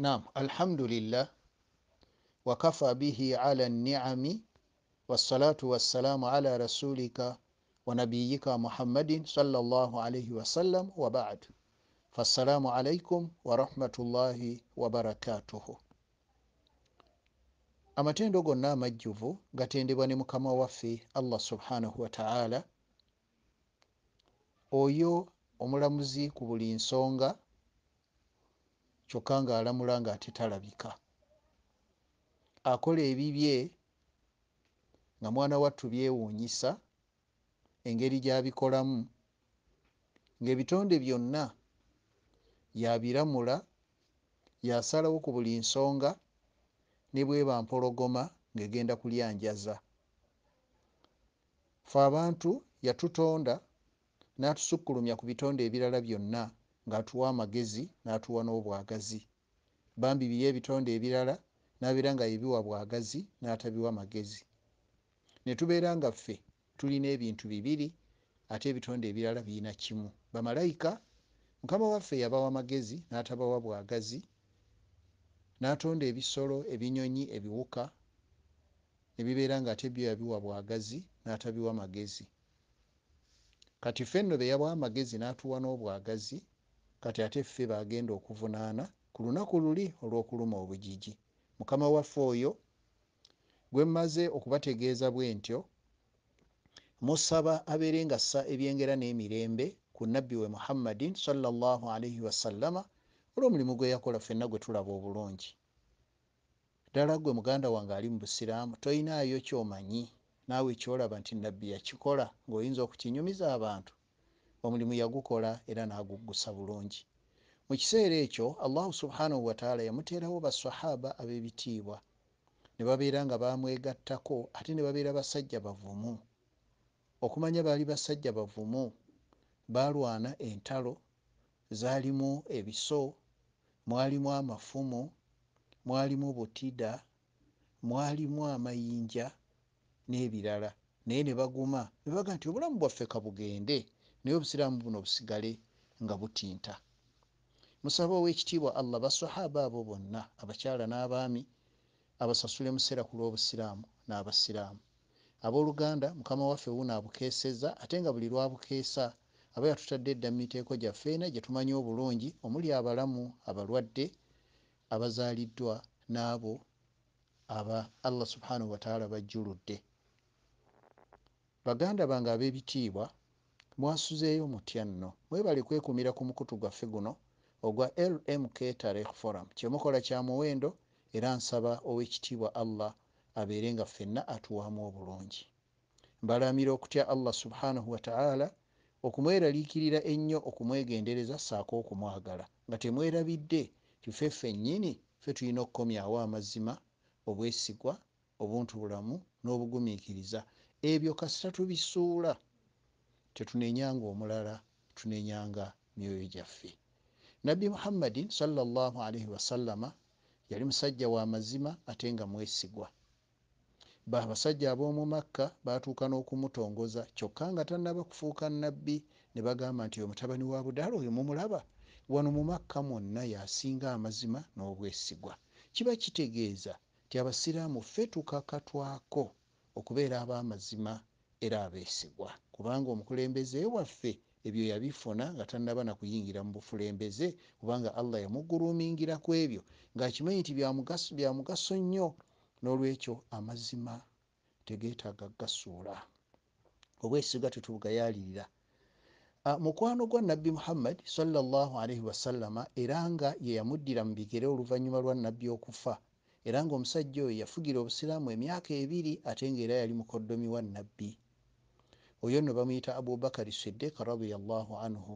Naam, alhamdulillah wakafa bihi ala niami wassalatu wassalamu ala rasulika wa nabiyika Muhammadin sallallahu alayhi wasallam wa ba'd. Fassalamu alaikum wa rahmatullahi wa barakatuhu. Amatendo gonna amajjuvu gatendebwa ne mukama waffe Allah subhanahu wa ta'ala, oyo omulamuzi ku buli nsonga kyokka ng'alamula ng'ate talabika akola ebibye nga mwana wattu byewuunyisa engeri gy'abikolamu ng'ebitonde byonna yabiramula yasalawo ku buli nsonga ne bweba mpologoma ng'egenda kulyanjaza fe abantu yatutonda n'atusukkulumya ku bitonde ebirala byonna ng'atuwa amagezi n'atuwa n'obwagazi bambi biyo ebitonde ebirala n'abeera nga yebiwa bwagazi n'atabiwa magezi ne tubeera nga ffe tulina ebintu bibiri ate ebitonde ebirala birina kimu bamalayika mukama waffe yabawa magezi n'atabawa bwagazi n'atonda ebisolo ebinyonyi ebiwuka ne bibeera nga ate byo yabiwa bwagazi n'atabiwa magezi kati ffe nno be yabawa amagezi n'atuwa n'obwagazi kati ate ffe bagenda okuvunaana ku lunaku luli olw'okuluma obujiji mukama waffe oyo gwe mmaze okubategeeza bwe ntyo musaba abeere nga ssa ebyengera n'emirembe ku nabbi we muhammadin salllah alaihi wasallama olw'omulimu gwe yakola ffenna gwe tulaba obulungi ddala gwe muganda wange ali mu busiraamu toyinaayo kyomanyi naawe kyolaba nti nabbi yakikola ng'oyinza okukinyumiza abantu omulimu yagukola era naguggusa bulungi mu kiseera ekyo allahu subhanahu wataala yamuteerawo basahaba ab'ebitiibwa ne babeera nga bamwegattako ate ne babeera basajja bavumu okumanya baali basajja bavumu baalwana entalo zaalimu ebiso mwalimu amafumu mwalimu butida mwalimu amayinja n'ebirala naye ne baguma ne baga nti obulamu bwaffe kabugende naye obusiraamu buno obusigale nga butinta musabe owekitiibwa allah basahaba abo bonna abakyala n'abaami abasasule museera ku lwobusiraamu n'abasiraamu abooluganda mukama waffe wuno abukeeseza ate nga buli lwabukeesa aba yatutadde edda mumiteeko gyaffe ena gyetumanyi obulungi omuli abalamu abalwadde abazaaliddwa n'abo aba allah subhanahu wataala bajjuludde baganda bange ab'ebitiibwa mwasuzeeyo mutya nno mwebale kwekumira ku mukutu gwaffe guno ogwa lmk tarekh forum kyemukola kya muwendo era nsaba ow'ekitiibwa allah abeere nga ffenna atuwaamu obulungi mbalamira okutya allah subhanahu wataala okumweraliikirira ennyo okumwegendereza saako okumwagala nga temwerabidde tife ffennyini fe tulina okukomyawo amazima obwesigwa obuntu bulamu n'obugumiikiriza ebyo kasita tubisuula tetunenyanga omulala tunenyanga myoyo gyaffe nabbi muhammadin salllahalaihi wasallama yali musajja wa mazima ate nga mwesigwa baabasajja ab'omu makka baatuuka n'okumutongoza kyokka nga tannaba kufuuka nnabbi ne bagamba nti omutabani wa budaala oyo mumulaba wano mu makka mwonna yasinga amazima n'obwesigwa kiba kitegeeza ti abasiraamu ffe tukakatwako okubeera ab'amazima era abeesigwa kubanga omukulembeze waffe ebyo yabifuna nga tanaba nakuyingira mubufulembeze kubanga allah yamugurumingira ku ebyo ngaakimanyi nti byamugaso nnyo nolwekyo amazima tegetaaga gasuula obwesiga tetubugayalirira ah, mukwano gwa nabbi muhammad salalii wasalama era nga yeyamuddira mu bigere oluvanyuma lwa nabbi okufa era nga omusajja oyo yafugira obusiraamu emyaka ebiri ate ngaera yali mukoddomi wa nabbi oyo nno bamuyita abubakari sidiik radillah anhu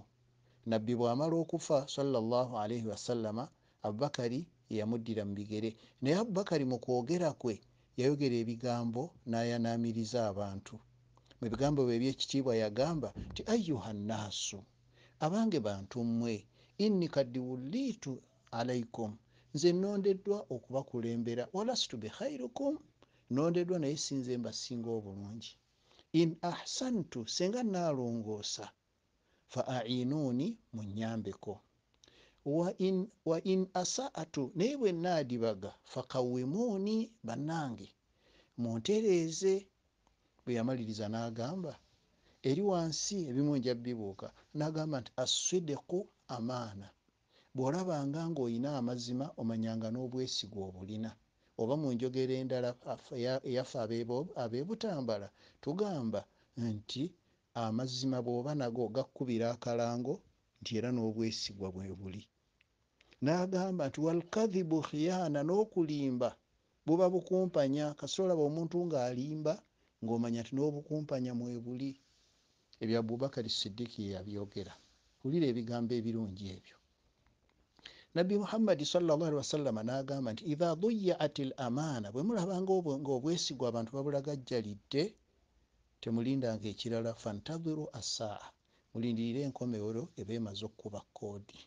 nabbi bwamala okufa salalii wasalama abubakari yeyamuddira mu bigere naye abubakari mu kwogera kwe yayogera ebigambo nayanamiriza abantu mubigambo byebyekitiibwa yagamba ti ayuha nnaasu abange bantu mmwe inni kad wulitu alaikum nze nondeddwa okubakulembera walastu bikhairukum nondeddwa naye sinze mbasinga obulungi in ahsantu singa nalongoosa fa ainuuni munyambeko wa in, in asaatu naye bwe nadibaga fakawimuuni bannange muntereeze bwe yamaliriza nagamba eri wansi ebimunja bibuuka nagamba nti aswideku amaana bwolabanga ngaolina amazima omanyanga n'obwesigwa obulina oba mu njogero endala eyaffe ab'ebutambala tugamba nti amazima bw'oba nago gakkubira akalango nti era n'obwesigwa bwe buli n'agamba nti walkadhibu khiyaana n'okulimba buba bukumpanya kasitolaba omuntu ng'alimba ng'omanya nti n'obukumpanya mwe buli ebya abubakari siddiiki yeyabyogera kulira ebigambo ebirungi ebyo nabbi muhammadi salllahali wasallama n'agamba nti idha duyiat l amaana bwe mulabanga ngaobwesigwa abantu babulagajjalidde temulindanga ekirala fantadhiru assaa mulindirire enkomeero ebemaze okuba koodi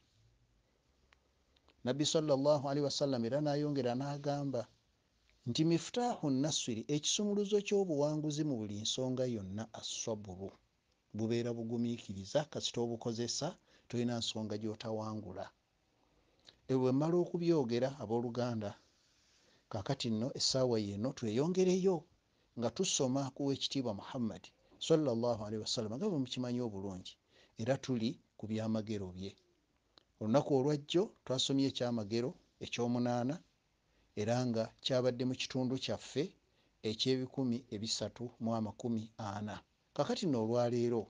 nabbi salllahali wasallama era n'ayongera n'agamba nti mifutaahu nasiri ekisumuluzo ky'obuwanguzi mu buli nsonga yonna asaburu bubeera bugumiikiriza kasita obukozesa tolina nsonga gyotawangula ebwemala okubyogera abooluganda kaakati nno essaawa yeno tweyongereyo nga tusoma kuwa ekitiibwa muhammad salllahalihi wasallama gabe mukimanyi obulungi era tuli ku byamagero bye olunaku olwajjo twasomye ekyamagero ekyomunaana era nga kyabadde mu kitundu kyaffe ekyebikumi ebisatu mu amakumi ana kaakati nno olwaleero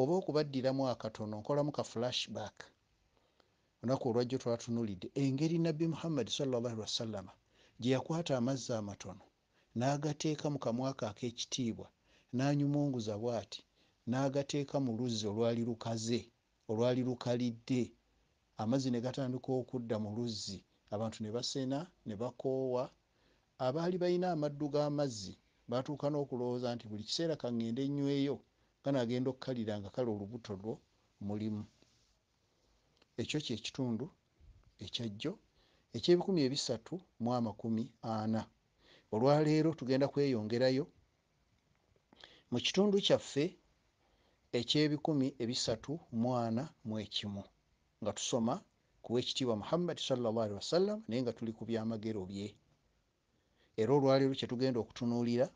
oba okubaddiramu akatono nkolamu ka flashback olunaku olwajjo twatunulidde engeri nabbi muhammadi salallahu alihi wasallama gye yakwata amazzi amatono n'agateeka mu kamwaka ak'ekitiibwa n'anyumunguza bw'ati n'agateeka mu luzzi olwali lukaze olwali lukalidde amazzi ne gatandika okudda mu luzzi abantu ne basena ne bakoowa abaali balina amaddu g'amazzi batuuka n'okulowooza nti buli kiseera kaŋŋende nnyweyo ganagenda okukaliranga kale olubuto lwo mulimu ekyo kye kitundu ekyajjo ekyebikumi ebisatu mu amakumi ana olwaleero tugenda kweyongerayo mu kitundu kyaffe ekyebikumi ebisatu mu ana mu ekimu nga tusoma kuwa ekitiibwa muhammadi salllahalihi wasallam naye nga tuli ku byamagero bye era olwaleero kyetugenda okutunuulira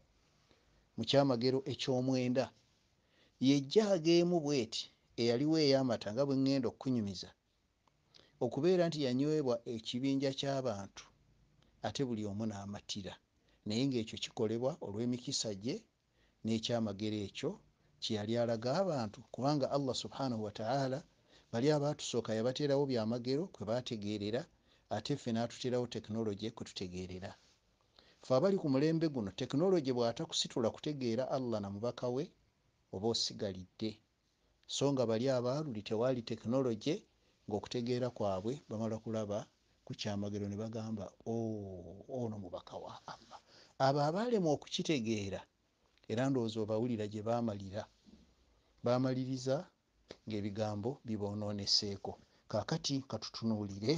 mu kyamagero ekyomwenda yejjaaga emu bweti eyaliwo ey'amata nga bwe ŋŋenda okunyumiza okubeera nti yanywebwa ekibinja kyabantu ate buli omu namatira naye ngaekyo kikolebwa olwemikisa gye nekyamagero ekyo kyeyali alaga abantu kubanga allah subhanahu wataala bali abatusooka yabateerawo byamagero kwebategeerera ate ffe natuterawo tekinologi kwetutegeerera fe abali ku mulembe guno tekinologi bwatakusitula kutegeera allah namubaka we oba osigalidde so nga bali abaaluli tewaali tekinologi ngaokutegeera kwabwe bamala kulaba kukyamagero nebagamba oh, ono mubaka wa alla abo abalema okukitegeera era ndowooza obawulira gye bamalira bamaliriza ngaebigambo bibononeseeko kakati katutunuulire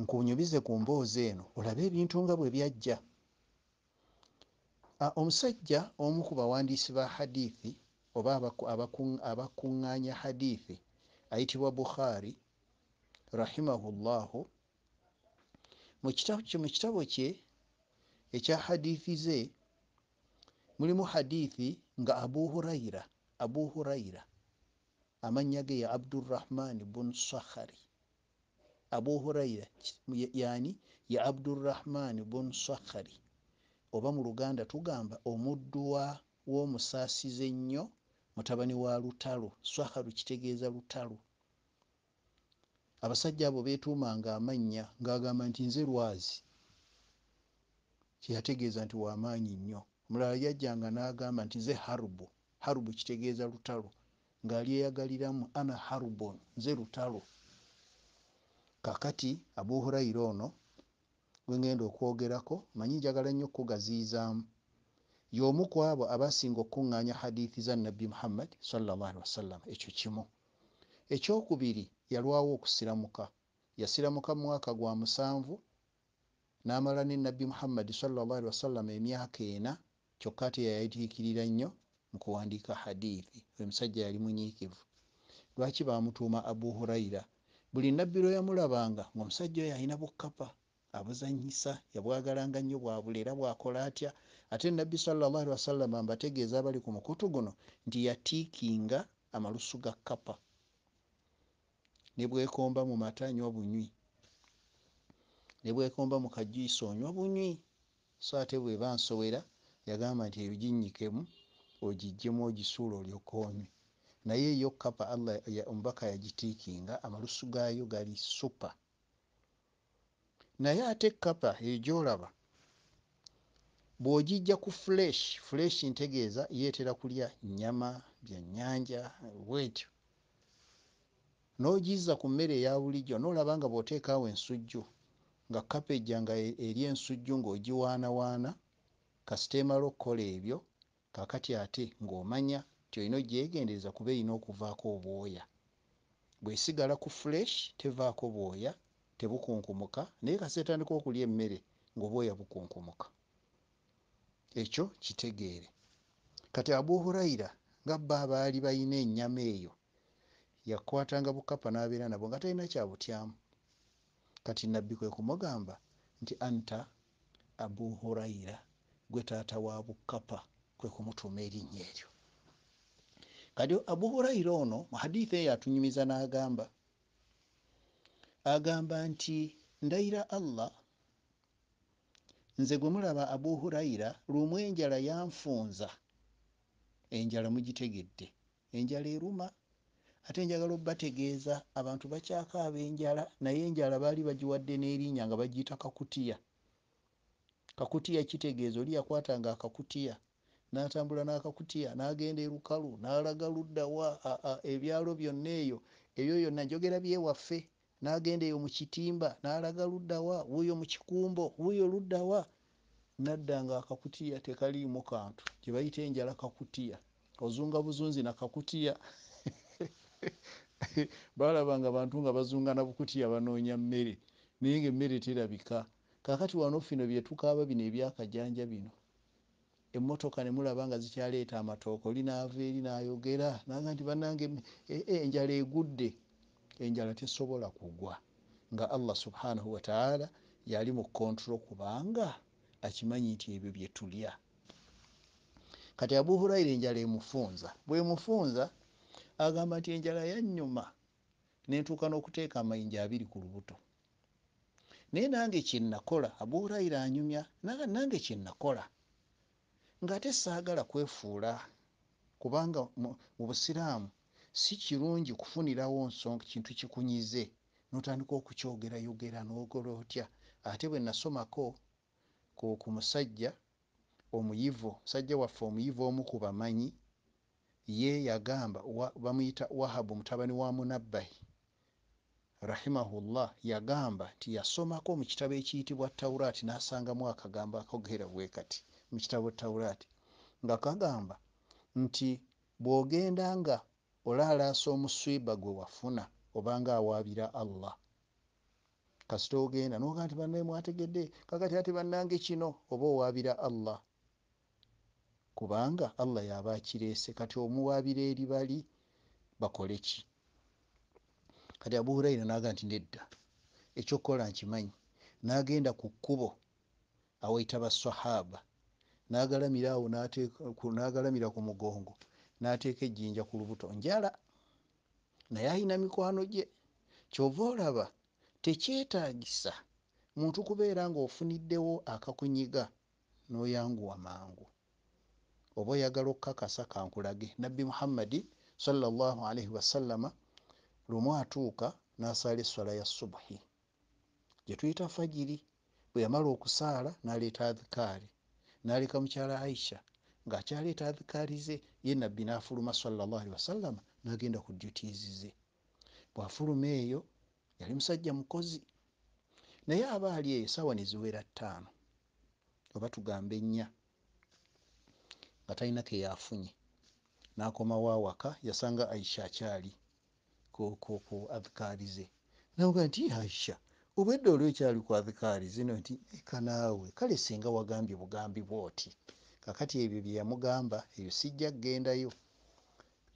nkunyubize ku mboozi eno olabe ebintu nga bwe byajja ah, omusajja omu ku bawandiisi ba hadiithi oba abakuŋŋaanya hadiithi ayitibwa bukhaari rahimahullahu mu kitabo kye ekya hadiithi ze mulimu hadiithi nga abuhurayira abu hurayira amannya ge ya abdurahman bun sakhari abuhurayira yaani ya abdurahman bun sakhari oba mu luganda tugamba omudduwa w'omusaasize nnyo mutabani wa lutalo swakhari kitegeeza lutalo abasajja abo betuumanga amannya ngaagamba nti nze lwazi kyeyategeeza nti wamaanyi nnyo omulala yajjanga nagamba nti nze harubu harubu kitegeeza lutalo ngaalyeyagaliramu ana harubu nze lutalo kakati abuhuraira ono gwengenda okwogerako manyi njagala nnyo okugaziizaamu yomu ku abo abasinga okukuŋŋaanya hadithi za nabbi muhammad sallallahu alihi wasallam ekyo kimu ekyokubiri yalwawo okusiramuka yasiramuka mumwaka gwa musanvu namala ne nabbi muhammadi salllahali wasallama emyaka ena kyokka teyayitikirira nnyo mukuwandiika hadithi emusajja yali munyiikivu lwaki bamutuuma abu huraira buli nabbi lwe yamulabanga ngaomusajja oyo ayina bukkapa abuzanyisa yabwagalanga nnyo bwabula era bwakola atya ate nabbi salllahali wasallama mbategeeza abali ku mukutu guno nti yatiikinga amalusu ga kkapa nebwekomba mumata nywa bunywi nebwekomba mukajuisa onywa bunywi so ate bweba nsowera yagamba nti eyo ginyikemu ogijjemu ogisuula olyokoonywe naye eyo kapa allah omubaka yagitiikinga amalusu gaayo gali supa naye ate kapa eyo gyolaba bwogijja ku fulesh fulesh ntegeeza yeetera kulya nyama byanyanja bwetyo n'ogiyiza ku mmere eya bulijjo n'olaba nga bw'oteekaawo ensujju nga kapejja nga e-, eri ensujju ng'ogiwaanawaana kasita emala okukola ebyo kaakati ate ng'omanya nti olina ogyegendereza kuba erina okuvaako obwoya bwesigala ku fulesh tevaako bwoya tebukunkumuka naye kasita etandika okulya emmere ngaobwoya bukunkumuka ekyo kitegeere kati abuhuraira nga bba abaali balina ennyama eyo yakwatanga bukapa nabeera nabwo nga talina kyabutyamu kati nabbi kwe kumugamba nti anta abu hurayira gwe taata wa bukapa kwe kumutuuma erinnya eryo kati abu hurayira ono muhadiisa eyo atunyumiza n'agamba agamba nti ndayira allah nze gwe mulaba abu hurayira lumu enjala yanfunza enjala mugitegedde enjala eruma ate njagala obategeeza abantu bakyakaaba enjala naye enjala baali bagiwadde n'erinnya nga bagiyita kakutiya kakutiya kitegeeza oli yakwatanga akakutiya n'atambula n'akakutiya n'agenda erukalu n'alaga luddawa ebyalo byonna eyo ebyo byonna njogera byewaffe n'agenda eyo mu kitimba n'alaga luddawa wuuyo mu kikumbo wuuyo luddawa naddanga akakutiya tekaliimu kantu gye bayita enjala kakutiya ozunga buzunzi na kakutiya balabanga abantu nga bazungana bukuti yabanoonya mmere naye nga emmere terabika kakati wano fino byetukaaba bino ebyakajanja bino emotoka nemulaba nga zikyaleeta amatooke olinaava eri nayogera naga nti bananga e, e, enjala egudde enjala tesobola kugwa nga allah subhanahu wataala yali mu kontro kubanga akimanyi nti ebyo byetulya kati abu huraira enjala emufunza bwemufunza agamba nti enjala yanyuma nentuuka n'okuteeka amayinja abiri ku lubuto naye nange kyenakola abwolaira anyumya nange kyenakola ngaate saagala kwefuula kubanga mu busiraamu si kirungi kufunirawo nsonga kintu kikunyize notandika okukyogerayogera nogola otya ate bwe nasomako ku musajja omuyivu musajja waffe omuyivu omu kubamanyi ye yagamba bamuyita wahabu mutabani wa munabbahi rahimahullah yagamba nti yasomako mu kitabo ekiyitibwa tawulaati nasangamu akagambo akogera bwe kati mu kitabo tawulaati nga kagamba nti bwogenda nga olaalaasa omuswiba gwe wafuna obanga awaabira allah kasita ogenda nogaa ti banaye mwategedde kakati ati bannange kino oba owaabira allah kubanga allah yaba akireese kati omuwaabira eri bali bakole ki kati abu huraira naga nti nedda ekyokukola nkimanyi nagenda ku kkubo awaita basahaba nagalamira awo nagalamira ku mugongo nateeka ejjinja ku lubuto njala naye ayina mikwano gye kyova olaba tekyetagisa muntu kubeera ngaofuniddewo akakunyiga noyanguwa mangu oba oyagala okukakasa kankulage nabbi muhammadi salllah alaihi wasallama lumu atuuka nasala eswala ya subuhi gyetuyita fajiri bwe yamala okusaala naleeta adhikaari naleka mukyala aisha ngaakyaleeta adhikaari ze ye nabbi nafuluma salllah alihi wasallama nagenda ku dutizize bwafuluma eyo yali musajja mukozi naye aba ali eyo sawa neziwera ttaano oba tugambe nnya nga talina keyafunye nakomawo awaka yasanga aisha akyali ku adhikaari ze nawga nti aisha obwedde olwekyali ku adhikaari zino nti kanaawe kale singa wagambye bugambi bwoti kakati ebyo byeyamugamba ebyo sijja kgendayo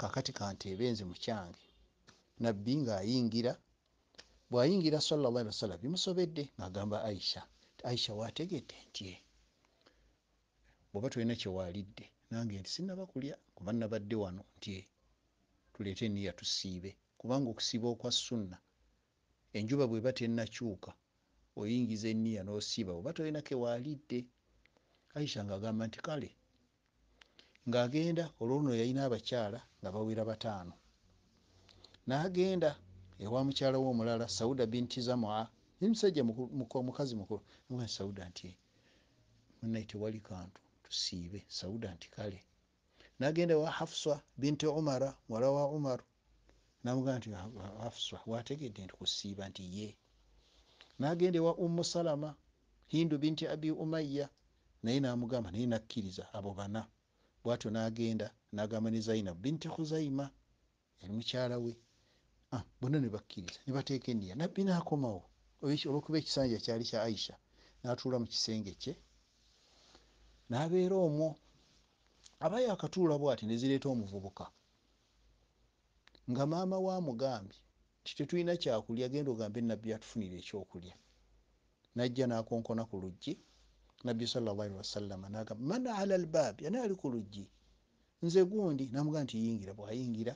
kakati kanteebe nze mukyange nabbi ngaayingira bwayingira salallahi wa salam bimusobedde ngaagamba aisha aisha wategedde ntye bwoba tulina kyewalidde nange nti sinabakulya kuba nabadde wano nti eh, tulete niya tusiibe kubanga okusiiba okwa sunna enjuba bweba tenakyuka oyingiza eniya nosiiba oba toyinako ewaalidde aisha ngaagamba nti kale ngaagenda olwoluno yalina abakyala nga bawera bataano nagenda ewa mukyala womulala sauda binti zamaa ni musajja mukazi mukulu saudanti munaye tewali kantu tusiibe sauda nti kale nagenda wa hafsa binti umara muwala wa umar namugamba nti hafsa wategedde nti kusiiba nti ye nagenda wa umu salama hindu binti abi umaya naye namugamba naye nakkiriza abo bana bwatyo nagenda nagamba ne zainabu binti khuzaima yali mukyala we ah, bona nebakkiriza nibateeka eniya nabbi nakomawo olwokuba ekisanja kyali kya aisha natuula mukisenge kye nabeera omwo abayo akatuula bwati nezireeta omuvubuka nga maama wa mugambye nti tetulina kyakulya genda ogambe nabbi atufunire ekyokulya najja nakonkona ku lujji nabbi sawasalama nagamba man ala albaabi ani ali ku lujji nze gundi namugamba nti yingira bwayingira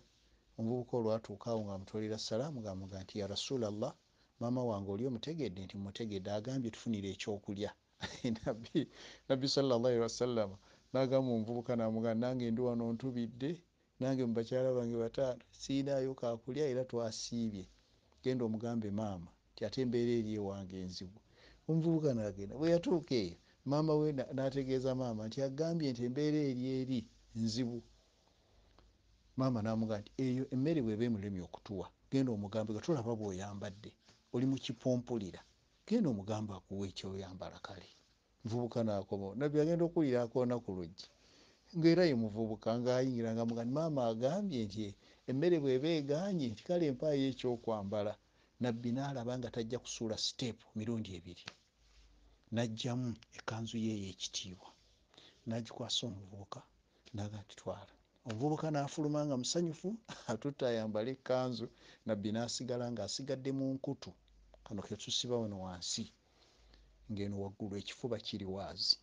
omuvubuka olwatuukaawo ngaamutolera salaamu ngamuga nti ya rasulallah maama wange oli omutegedde nti mutegedde agambye tufunire ekyokulya nabbi nabbi salallahi wasallama nagamba omuvubuka namuga nange ndi wano ntubidde nange mubakyala bange bataano siinayo kakulya era twasiibye genda omugambe maama ti ate embeera eri ewange enzibu omuvubuka nagenda bwe yatuuka eyo maama we nategeeza maama nti agambye nti embeera eri eri nzibu maama namugaa nti eyo emmere weba emulemye okutuwa genda omugambe ga tulaba bweoyambadde oli mukipompulira genda omugamba akuwa ekyoyambala kale muvubuka nakoma nabbi agenda okuwulirakona ku lujji ngaera ye muvubuka ngaayingiranga mugani maama agambye nti emmere bweba eganye nti kale empaayo ekyokwambala nabbi naalaba nga tajja kusuula siteepu mirundi ebiri najjamu ekanzu yeeyo ekitiibwa nagikwasa omuvubuka naga ntitwala omuvubuka naafuluma nga musanyufu atutayambala ekanzu nabbi naasigala nga asigadde mu nkutu kano ketusiba wano wansi ngaeno waggulu ekifuba kiri waazi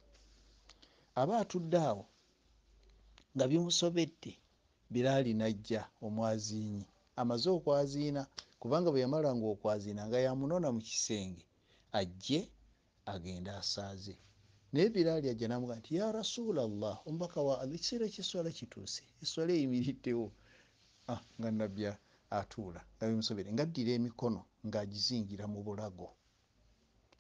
aba atudde awo nga bimusobedde biraali najja omwaziinyi amaze okwaziina kubanga bwe yamalanga okwaziina nga yamunona mu kisenge ajje agende asaaze naye biraali ajja namuga nti ya rasulallah omubaka wa alla ekiseera kyeswala kituuse eswala eyimiriddewo ah, nga nabbya atuula nga bimusobere ngaddira emikono ngaagizingira mu bulago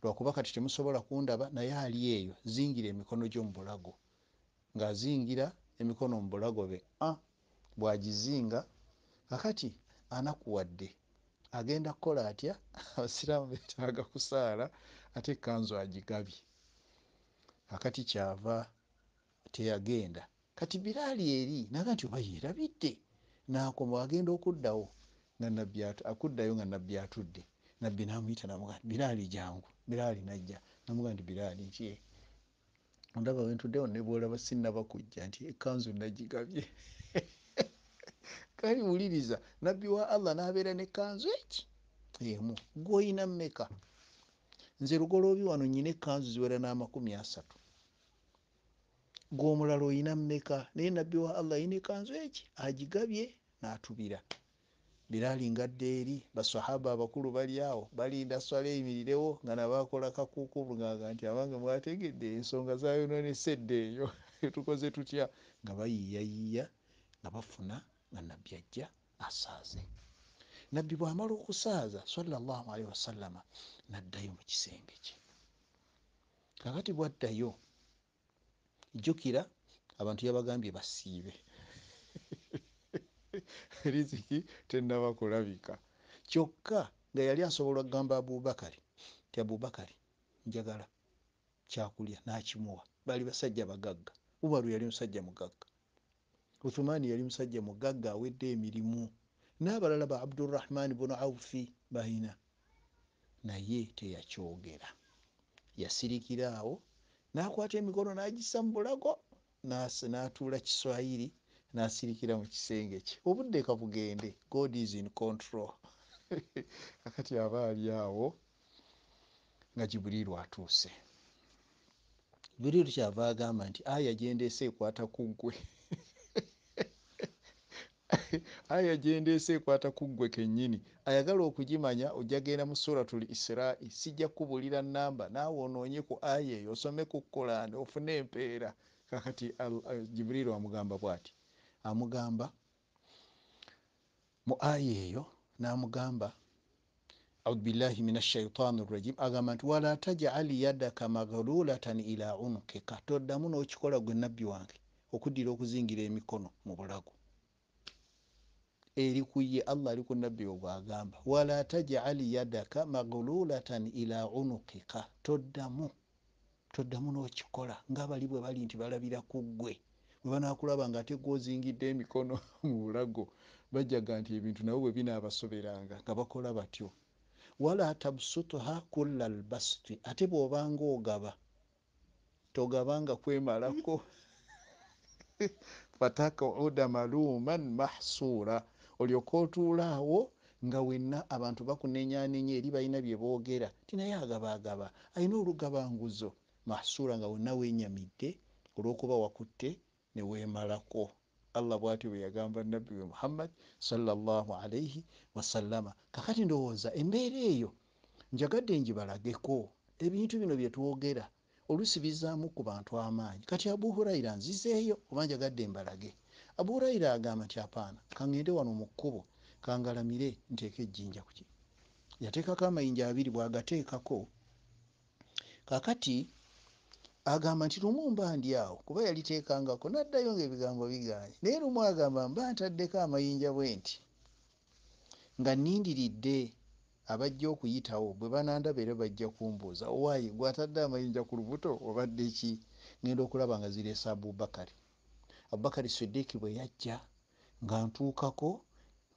lwakuba kati temusobola kundaba naye ali eyo zingira emikono gyomu bulago ngaazingira emikono mu bulago be bwagizinga kakati anakuwadde agenda kukola atya abasiraamu betaaga kusaala ate ekanzu agigabye kakati kyava teyagenda kati biraali eri naga nti oba yeerabidde naakoma agenda okuddawo akuddayo nga nabbi atudde nabbi namuyita namugaa biraali jangu biraali najja namugaa nti biraali ntie ondaba wentuddewo nebwolaba sinnabakujja nti ekanzu eh. nagigabye kali wuliriza nabbi wa allah nabeera nekanzu eki emu gwoyina mmeka nze lugoloobi wano nyina ekanzu ziwera n'amakumi asatu gwomulala oyina mmeka naye nabbi wa allah ayina ekanzu eki agigabye n'atubira liralingadda eri basahaba abakulu bali awo balinda swala eyimirirewo nga nabakola kakukulu ngaga nti abange mwategedde ensonga zayononesedde eyo etukoze tutya nga bayiiyayiiya nga bafuna nga nabbi ajja asaaze nabbi bwamala okusaaza salllahalihi wasallama naddayo mu kisenge kye kakati bwaddayo jjukira abantu yabagambye basiibe riziki tenaba kulabika kyokka nga yali asobola okugamba abubakari ti abubakari njagala kyakulya nakimuwa bali basajja bagagga ubar yali musajja mugagga uthumani yali musajja mugagga awedde emirimu nabalala ba abdurahmani bunu aufi baina naye teyakyogera yasirikira awo nakwata emikono nagisa mubulago natuula kiswairi nasirikira mukisenge kye obuddeka bugende god is in control kakati aba ali awo nga jibuliirwa atuuse jibuliirwa kyava agamba nti aya gyendeese ekwata ku ggwe aya gyendeese ekwata ku ggwe kennyini ayagala okugimanya ojjagenda mu suratul israi sijja kubulira namba naawe onoonye ku aya eyo osome ku kolani ofune empeera kakati jibuliirwa amugamba bw'ati amugamba mu aya eyo namugamba audubillahi min ashaitani rajim agamba nti wala tajaali yadaka maghlulatan ila unukika toddamu nokikola gwe nabbi wange okuddira okuzingira emikono mu bulago erikuye allah ali ku nabbi ogwagamba wala tajaali yadaka maghlulatan ila unukika toddamu toddamu nokikola nga bali bwe bali nti balabira ku gwe webanakulaba nga ate gozingidde emikono mu bulago bajjaga nti ebintu nabo bwebinaabasoberanga nga bakola batyo wala tabsutuha kulla albasti ate bwobanga ogaba togabanga kwemalako fataka uda maluman mahsuura olyoka otuulaawo nga wenna abantu bakunenyanenya eri balina byebogera tinaye agabaagaba ayina olugabanguzo mahsuura nga wenna wenyamidde olwokuba wakutte neweemalako allah bwati bwe yagamba nabbi we muhammad salllahu alaihi wasallama kakati ndowooza embeera eyo njagadde njibalageko ebintu bino byetwogera olusi bizaamu ku bantu amaanyi kati abuhuraira nzizeeyo oba njagadde mbalage abuhuraira agamba nti apaana kaŋende wano mu kkubo kangalamire nteeka ejjinja kuki yateekako amayinja abiri bwagateekako kakati agamba nti lumu mba ndi awo kuba yaliteekangako n'addayo ngaebigambo biganye naye lumu agamba mba ntaddeko amayinja bwe nti nga nnindiridde abajja okuyitawo bwe banandaba era bajja kumbuuza owaayi gwatadde amayinja ku lubuto obadde ki ŋenda okulaba nga zireese abubakari abubakari sidiiki bwe yajja nga ntuukako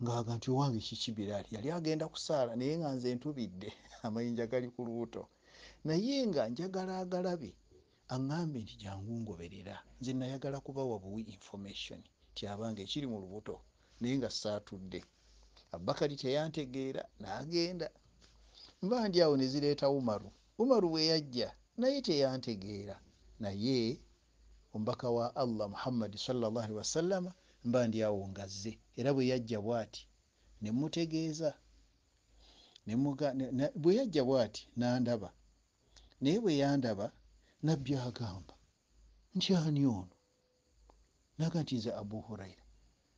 ngaaga nti owange kikibirali yali agenda kusaala naye nga nze ntubidde amayinja gali ku lubuto naye nga njagala agalabe aŋŋambe nti jangu ngoberera nze nayagala kubawa buwi information tyabanga ekiri mu lubuto naye nga saatudde abakari teyantegeera nagenda mba ndi awo nezireeta umaru umaru weyajja naye teyantegeera naye omubaka wa allah muhammadi salallahalihi wasallama mba ndi awo ngaze era bweyajja bwati nemutegeeza bwe yajja bwati nandaba naye bwe yandaba na, na byagamba nkyaniono naga nti nze abu huraira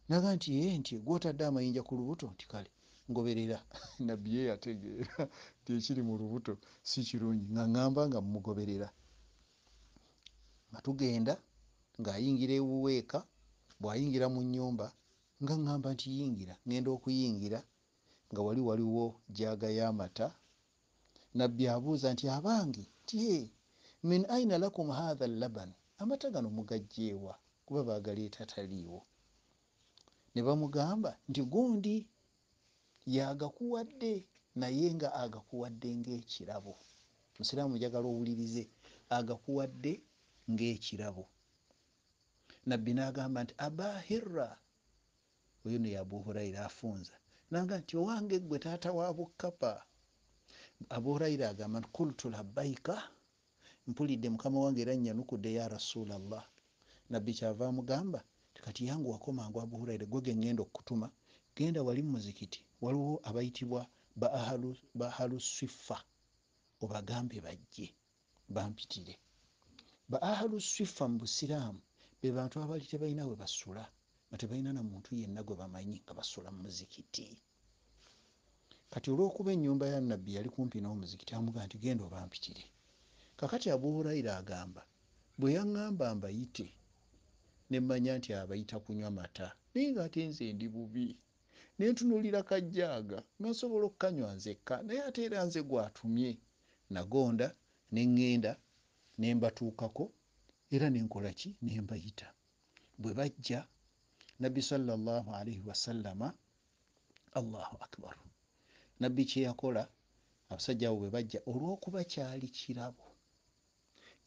naga nti ye nti gwotadde amayinja ku lubuto nti kale ngoberera nabbi ye yategeera tekiri mu lubuto si kirungi nga ŋamba nga mugoberera nga tugenda ng'ayingira ewuweeka bw'ayingira mu nnyumba nga ŋamba nti yingira ŋenda okuyingira nga wali waliwo jaga y'amata nabbi abuuza nti abange ntiye min aina lakum hatha laban amata gano mugajjeewa kuba bagaleeta taliiwo ne bamugamba nti gundi yagakuwadde naye nga agakuwadde ngaekirabo musiraamu njagala owulirize agakuwadde ngaekirabo nabbi n'agamba nti aba hirra oyo no ya abu hurayira afunza nanga nti owange ggwe taata wa bukapa abu hurayira agamba nti kultu labbaika mpulidde mukama wange era nyanukudde ya rasulllah nabbi kyava amugamba kati yange wakomangu abuhuraira gwe gengenda okutuma genda wali mumuzikiti waliwo abayitibwa baahalu ba swifa obagambe bajje bampitire baahalu swifa mu busiraamu be bantu abali tebalina we basula nga tebalina na muntu yenna gwe bamanyi nga basula mu muzikiti kati olwokuba enyumba ya nabbi yali kumpi n'omuzikiti amugamba nti genda obampitire kakati abuhuraira agamba bwe yaŋamba mbayite nemanya nti abayita kunywa mata naye ngaate nze ndi bubi nentunulira kajjaaga nosobola okukanywa nzekka naye ate era nze gwatumye nagonda neŋŋenda nembatuukako era nenkola ki nembayita bwe bajja nabbi salllah alaihi wasallama allahu akbar nabbi kyeyakola abasajja abo bwe bajja olwokuba kyali kirabo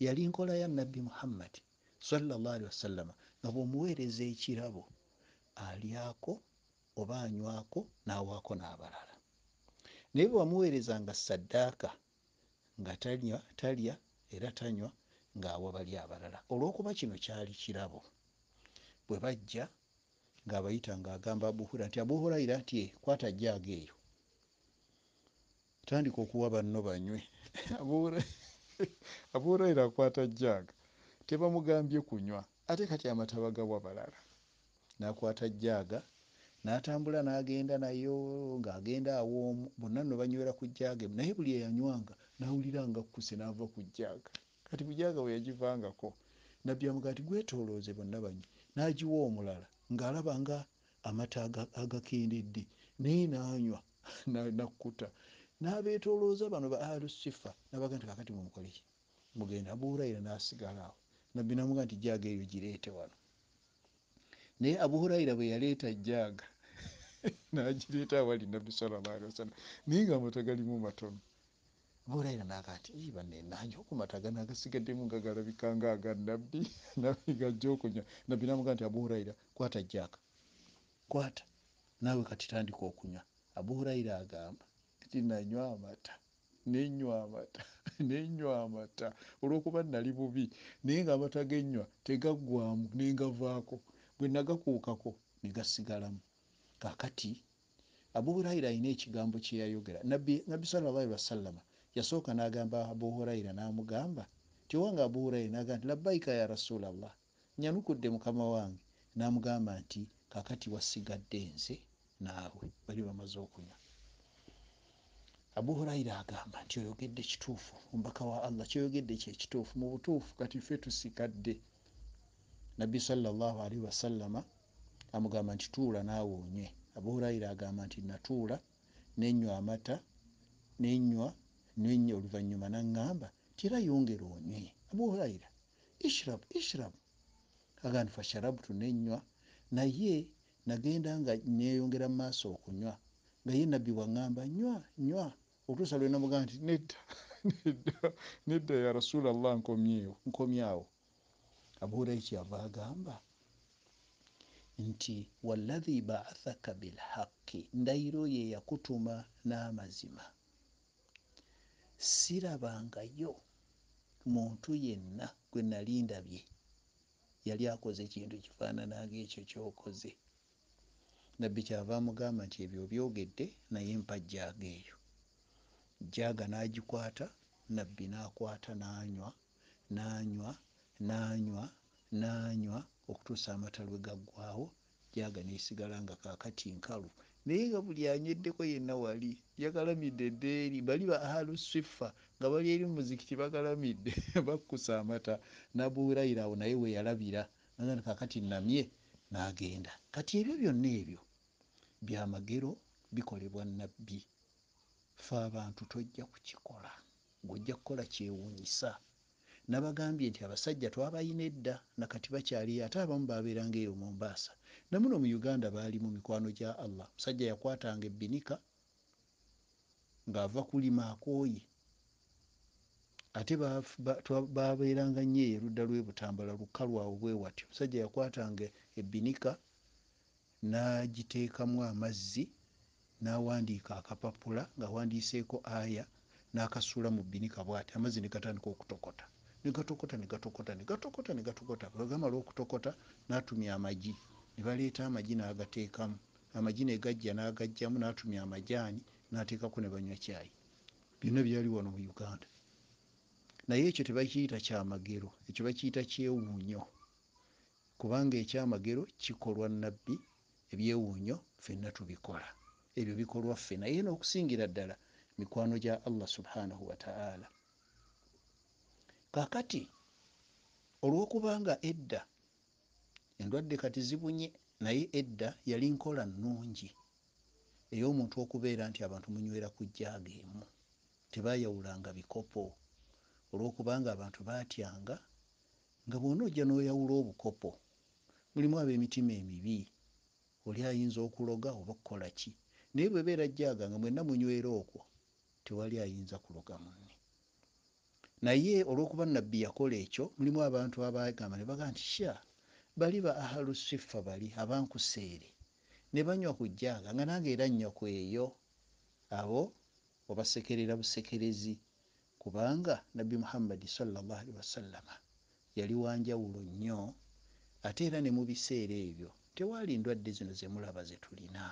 yali nkola ya nabbi muhammad salllahali wasallama nga bwomuweereza ekirabo alyako oba anywako nawaako n'abalala naye bwewamuweerezanga saddaaka nga tanywa talya era tanywa ng'awa bali abalala olw'okuba kino kyali kirabo bwe bajja ngaabayita ngaagamba abuhura nti abuhuraira nti eh, kwata jjaageeyo tandika okuwa banno banywe abuhuraira abuurayira akwata jaaga tebamugambye kunywa ate kati amataba gawa balala nakwata jaaga natambula nagenda nayo ngaagenda awoomu bonna no banywera ku jaaga naye buli eyanywanga nawuliranga kkuse nava ku jaaga kati bujaaga weyagivangako nabbi amuga ti gwetolooze bonna banywe nagiwa omulala ngaalaba nga amata agakendedde naye nanywa nakkuta na nabetolooza bano ba alusifa nabagaa kakati mumukoleki mugenda abuhuraira nasigalaawo nabbi namuga nti jaga eyo gireete wano naye abuhuraira bwe yaleeta jaga nagireeta awali nabbi salallah alihi wasallam naye nga amata galimu matono abuhuraira naga nti bane nanja okumatagana agasigaddemu nga galabikanga aga nabbi nabbi gajja okunywa nabbi namuga nti abuhuraira kwata jaga kwata naawe kati tandika okunywa abuhuraira agamba kinanywa amata nenywa amata nenywa amata olwokuba nali bubi naye nga amata genywa tegaggwamu nengavaako bwe nagakuukako negasigalamu kakati abuhuraira ayina ekigambo kyeyayogera nabbi salalahi wasalama yasooka nagamba abuhuraira namugamba tiwange abuhuraira nagamba labaika ya rasulllah nyanukudde mukama wange namugamba nti kakati wasigadde nze naawe bali bamaze okunywa abu huraira agamba nti oyogedde kituufu omubaka wa allah kyoyogedde kyekituufu mu butuufu kati fe tusikadde nabbi salaalii wasalama amugamba nti tuula naawe onywe abu huraira agamba nti natuula nenywa amata nenywa nenywa oluvanyuma naŋŋamba tira yongere onywe abu huraira ishrab ishrab aga nti fasharabtu nenywa naye nagenda nga neyongera mu maaso okunywa nga ye nabbi waŋŋamba nywa nywa olutuusa lwe namugamba nti nedda nedda ya rasulllah nkomyawo abuuraiki yava agamba nti wallahi baathaka bilhaqi ndayiro ye yakutuma n'amazima sirabangayo muntu yenna gwe nali ndabye yali akoze ekintu kifaananangaekyo kyokoze nabbi kyava amugamba nti ebyo byogedde naye mpajjaageeyo jaaga n'agikwata nabbi n'akwata n'anywa n'anywa n'anywa n'anywa okutuusa amata lwe gaggwawo jaaga n'esigala nga kaakati nkalu naye nga buli anyeddeko yenna wali yagalamidde deeri bali ba ahlu swiffa nga bali eri muzikiti bagalamidde bakkusa amata nabuulayira awo naye weyalabira nagana kaakati namye n'agenda kati ebyo byonna ebyo byamagero bikolebwa nabbi fe abantu tojja kukikola ng'ojja kukola kyewuunyisa nabagambye nti abasajja twabayina edda nakati bakyaliyo ate abamu baabeeranga eyo mombaasa namuno mu uganda baali mu mikwano gya allah musajja yakwatanga ebinika ng'ava kulima akooye ate baabeeranga nnyo eyo erudda lwebutambula lukalwawo bwewatyo musajja yakwatanga ebinika n'agiteekamu amazzi nawandiika akapapula nga wandiseeko aya nakasula mu binika bwati amazzi negatandika okutokota negatokota negatokota negatokota negatokota bwegamala okutokota natumya amagi nebaleeta amagi nagateekamu amagi negajja nagajjamu natumya amajaani nateekako nebanywa kyayi byonna byali wano mu uganda naye ekyo tebakiyita kyamagero ekyo bakiyita kyewuunyo kubanga ekyamagero kikolwa nabbi ebyewuunyo fenna tubikola ebyo bikolwaffe naye nokusingira ddala mikwano gya allah subhanahu wataala kakati olwokubanga edda endwadde kati zibunye naye edda yali nkola nungi ey'omuntu okubeera nti abantu munywera ku jjaageemu tebayawulanga bikopo olwokubanga abantu batyanga nga bwona ojja noyawula obukopo mulimu ab'emitima emibi oli ayinza okuloga oba okukola ki naye bwebeera jaga nga mwenna munywera okwo tewali ayinza kuloga munne naye olwokuba nabbi yakola ekyo mulimu abantu abagamba nebagaa nti sha bali ba ahalu sifa bali abankuseere ne banywa ku jaga nga nange era nywa ku eyo abo obasekerera busekerezi kubanga nabbi muhammadi salllahalii wasallama yali wanjawulo nnyo ate era ne mu biseera ebyo tewaali ndwadde zino zemulaba zetulina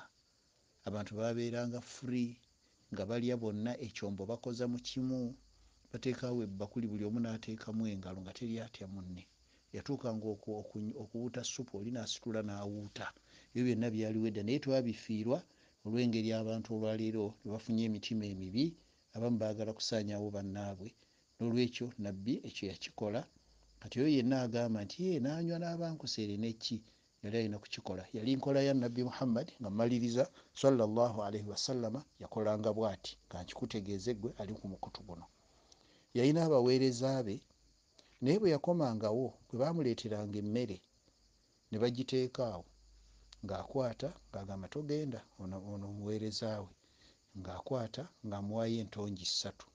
abantu babeeranga free nga balya bonna ekyombo bakoza mukimu bateekawo ebbakuli buli omu nateekamu engalo nga teryatya munne yatuukanga okubuuta supu oli nasitula nawuuta ebyo byonna byaliwo edda naye twabifiirwa olw'engeri abantu olwaleero nebafunye emitima emibi abamu baagala kusaanyawo bannaabwe nolwekyo nabbi ekyo yakikola kati oyo yenna agamba nti e nanywa n'abankosere neki yali alina kukikola yali nkola ya nabbi muhammad nga mmaliriza salaalaii wasalama yakolanga bwati nga nkikutegeeze gwe ali ku mukutu guno yalina abaweereza be naye bwe yakomangawo bwe baamuleeteranga emmere ne bagiteekaawo ng'akwata ng'agamba togenda ono omuweereza we ng'akwata ng'amuwaayo entonji ssatu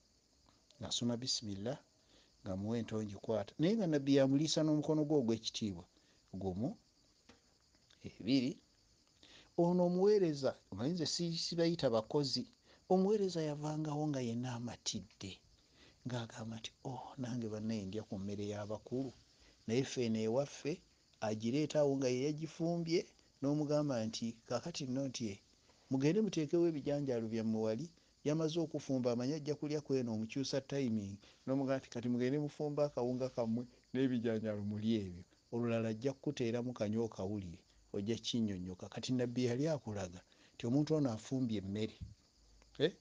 ng'asoma bisimillah ng'amuwa entonji kwata naye nga nabbi yamuliisa n'omukono gwe ogw'ekitiibwa gumu ebiri ono omuweereza omanyize sibayita bakozi omuweereza yavangawo nga yenna amatidde ngaagamba nti o oh, nange banaye ndya ku mmere y'abakulu naye feene ewaffe agireetaawo nga yeyagifumbye n'omugamba nti kakati nno nti mugende muteekewo ebijanjaalo byammwe wali yamaze okufumba amanyi ajja kulya ku eno omukyusa timing n'omugamba nti kati mugende mufumbe akawunga kammwe n'ebijanjaalo muli ebyo olulala ajja kukuteera mu kanywa okawulire ojja kinyonyoka kati nabbi yali akulaga ti omuntu ono afumbye emmere eh,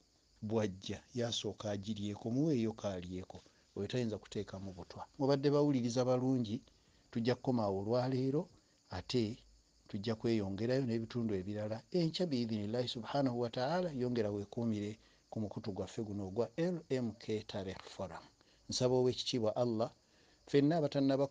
bwajja yasooka agiryeko muweeyo kaalyeko oyo tayinza kuteekamu butwa mubadde bawuliriza balungi tujja kukomaawo olwaleero ate tujja kweyongerayo n'ebitundu ebirala enkya biidhinillahi subhanahu wataala yongera weekuumire ku mukutu gwaffe guno ogwa lmk tarehforum nsaba owekitiibwa allah fenna abatannaba